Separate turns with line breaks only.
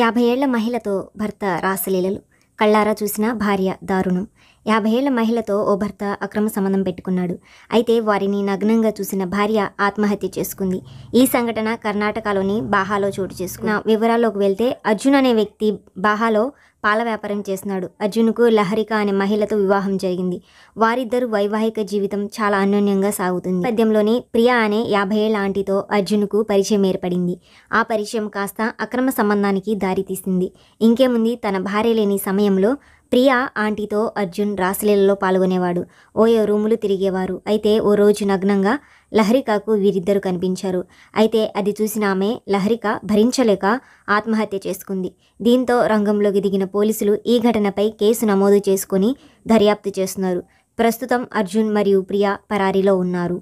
యాభై ఏళ్ల మహిళతో భర్త రాసలీలలు కళ్ళారా చూసిన భార్య దారుణం యాభై ఏళ్ల మహిళతో ఓ భర్త అక్రమ సంబంధం పెట్టుకున్నాడు అయితే వారిని నగ్నంగా చూసిన భార్య ఆత్మహత్య చేసుకుంది ఈ సంఘటన కర్ణాటకలోని బాహాలో చోటు చేసుకున్న వివరాల్లోకి వెళ్తే అర్జున్ అనే వ్యక్తి బాహాలో పాల వ్యాపారం చేస్తున్నాడు అర్జున్కు లహరిక అనే మహిళతో వివాహం జరిగింది వారిద్దరు వైవాహిక జీవితం చాలా అన్యోన్యంగా సాగుతుంది పద్యంలోని ప్రియా అనే యాభై ఏళ్ళ ఆంటీతో అర్జున్కు పరిచయం ఏర్పడింది ఆ పరిచయం కాస్త అక్రమ సంబంధానికి దారితీసింది ఇంకేముంది తన భార్య లేని సమయంలో ప్రియా ఆంటీతో అర్జున్ రాసలీలలో పాల్గొనేవాడు ఓయో రూములు తిరిగేవారు అయితే ఓ రోజు నగ్నంగా లహరికకు వీరిద్దరు కనిపించారు అయితే అది చూసిన ఆమె లహరిక భరించలేక ఆత్మహత్య చేసుకుంది దీంతో రంగంలోకి దిగిన పోలీసులు ఈ ఘటనపై కేసు నమోదు చేసుకుని దర్యాప్తు చేస్తున్నారు ప్రస్తుతం అర్జున్ మరియు ప్రియా పరారీలో ఉన్నారు